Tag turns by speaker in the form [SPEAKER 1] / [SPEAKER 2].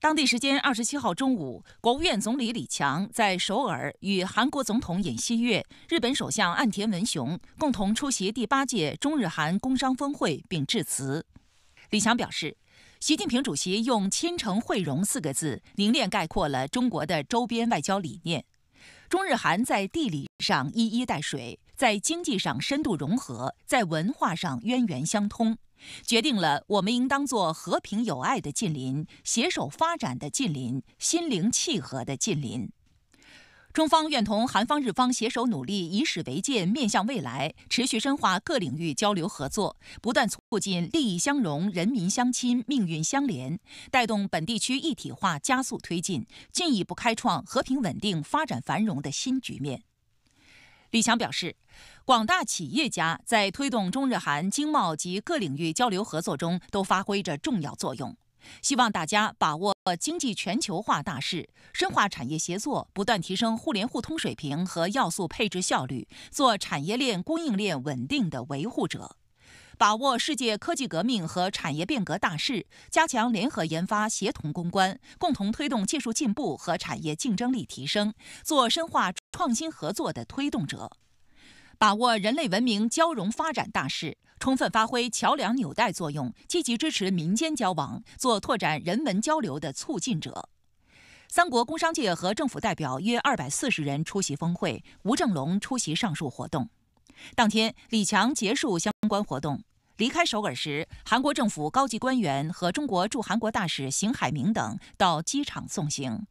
[SPEAKER 1] 当地时间二十七号中午，国务院总理李强在首尔与韩国总统尹锡悦、日本首相岸田文雄共同出席第八届中日韩工商峰会并致辞。李强表示，习近平主席用“亲诚惠容”四个字，凝练概括了中国的周边外交理念。中日韩在地理上一衣带水，在经济上深度融合，在文化上渊源相通。决定了，我们应当做和平友爱的近邻，携手发展的近邻，心灵契合的近邻。中方愿同韩方、日方携手努力，以史为鉴，面向未来，持续深化各领域交流合作，不断促进利益相融、人民相亲、命运相连，带动本地区一体化加速推进，进一步开创和平稳定、发展繁荣的新局面。李强表示，广大企业家在推动中日韩经贸及各领域交流合作中都发挥着重要作用。希望大家把握经济全球化大势，深化产业协作，不断提升互联互通水平和要素配置效率，做产业链供应链稳定的维护者。把握世界科技革命和产业变革大势，加强联合研发、协同攻关，共同推动技术进步和产业竞争力提升，做深化创新合作的推动者；把握人类文明交融发展大势，充分发挥桥梁纽带作用，积极支持民间交往，做拓展人文交流的促进者。三国工商界和政府代表约二百四十人出席峰会，吴正龙出席上述活动。当天，李强结束相关活动。离开首尔时，韩国政府高级官员和中国驻韩国大使邢海明等到机场送行。